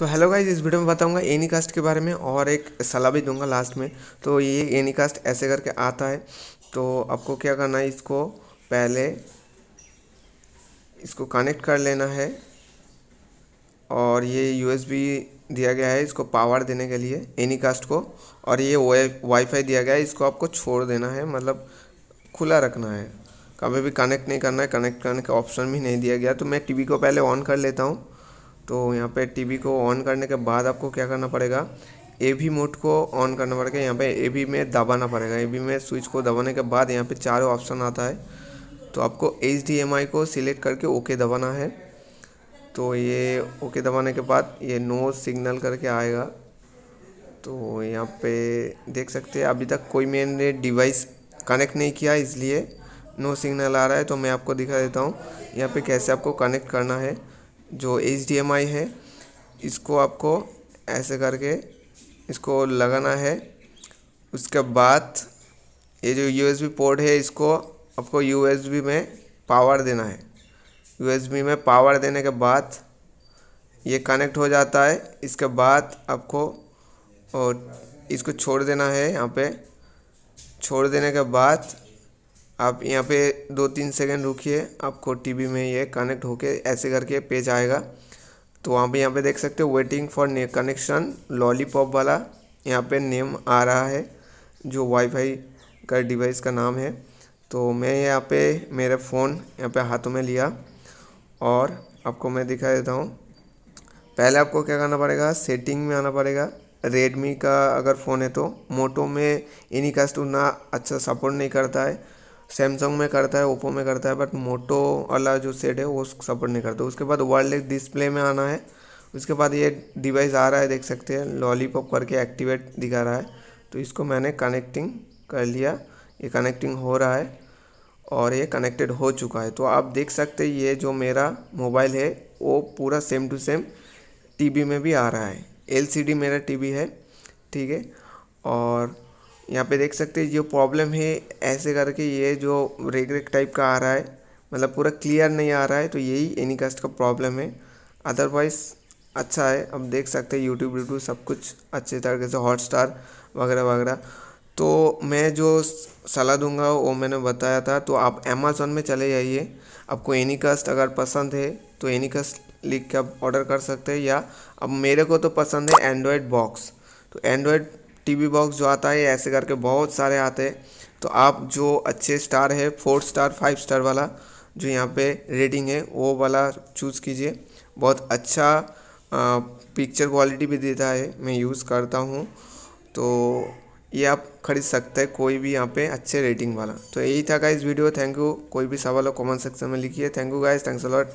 तो hello guys इस video में बताऊंगा एनी कास्ट के बारे में और एक सलाह भी दूंगा लास्ट में तो ये एनी कास्ट ऐसे करके आता है तो आपको क्या करना है इसको पहले इसको कनेक्ट कर लेना है और ये यूएसबी दिया गया है इसको पावर देने के लिए एनी कास्ट को और ये वाईफाई दिया गया है इसको आपको छोड़ देना है मतलब खुला रखना है कभी भी कनेक्ट नहीं करना है कनेक्ट करने का ऑप्शन भी नहीं दिया गया तो मैं टीवी को पहले ऑन कर लेता हूँ तो यहाँ पे टीवी को ऑन करने के बाद आपको क्या करना पड़ेगा ए भी मोड को ऑन करना पड़ेगा यहाँ पे ए भी में दबाना पड़ेगा ए भी में स्विच को दबाने के बाद यहाँ पे चारों ऑप्शन आता है तो आपको एच डी एम आई को सिलेक्ट करके ओके दबाना है तो ये ओके दबाने के बाद ये नो सिग्नल करके आएगा तो यहाँ पे देख सकते हैं अभी तक कोई मैंने डिवाइस कनेक्ट नहीं किया इसलिए नो सिग्नल आ रहा है तो मैं आपको दिखा देता हूँ यहाँ पे कैसे आपको कनेक्ट करना है जो एच है इसको आपको ऐसे करके इसको लगाना है उसके बाद ये जो यू पोर्ट है इसको आपको यू में पावर देना है यू में पावर देने के बाद ये कनेक्ट हो जाता है इसके बाद आपको और इसको छोड़ देना है यहाँ पे छोड़ देने के बाद आप यहाँ पे दो तीन सेकंड रुकिए आपको टीवी में ये कनेक्ट होके ऐसे करके पेज आएगा तो वहाँ पे यहाँ पे देख सकते हो वेटिंग फॉर कनेक्शन लॉलीपॉप वाला यहाँ पे नेम आ रहा है जो वाईफाई का डिवाइस का नाम है तो मैं यहाँ पे मेरा फ़ोन यहाँ पे हाथों में लिया और आपको मैं दिखा देता हूँ पहले आपको क्या करना पड़ेगा सेटिंग में आना पड़ेगा रेडमी का अगर फ़ोन है तो मोटो में इन्हीं का ना अच्छा सपोर्ट नहीं करता है सैमसंग में करता है ओप्पो में करता है बट मोटो वाला जो सेट है वो सपोर्ट नहीं करता उसके बाद वर्ल्ड डिस्प्ले में आना है उसके बाद ये डिवाइस आ रहा है देख सकते हैं लॉलीपॉप करके एक्टिवेट दिखा रहा है तो इसको मैंने कनेक्टिंग कर लिया ये कनेक्टिंग हो रहा है और ये कनेक्टेड हो चुका है तो आप देख सकते हैं ये जो मेरा मोबाइल है वो पूरा सेम टू सेम टीवी में भी आ रहा है एलसीडी मेरा टीवी है ठीक है और यहाँ पे देख सकते हैं जो प्रॉब्लम है ऐसे करके ये जो रेग टाइप का आ रहा है मतलब पूरा क्लियर नहीं आ रहा है तो यही एनी कास्ट का प्रॉब्लम है अदरवाइज़ अच्छा है अब देख सकते हैं यूट्यूब यूट्यूब सब कुछ अच्छे तरीके से हॉटस्टार वगैरह वगैरह तो मैं जो सलाह दूंगा वो मैंने बताया था तो आप अमेज़ोन में चले जाइए आपको एनी कास्ट अगर पसंद है तो एनी कास्ट लिख के आप ऑर्डर कर सकते हैं या अब मेरे को तो पसंद है एंड्रॉयड बॉक्स तो एंड्रॉयड टीवी बॉक्स जो आता है ऐसे करके बहुत सारे आते हैं तो आप जो अच्छे स्टार है फोर स्टार फाइव स्टार वाला जो यहाँ पे रेटिंग है वो वाला चूज़ कीजिए बहुत अच्छा पिक्चर क्वालिटी भी देता है मैं यूज़ करता हूँ तो ये आप खरीद सकते हैं कोई भी यहाँ पे अच्छे रेटिंग वाला तो यही था गाइज़ वीडियो थैंक यू कोई भी सवाल हो कमेंट सेक्शन में लिखिए thank you guys thanks allot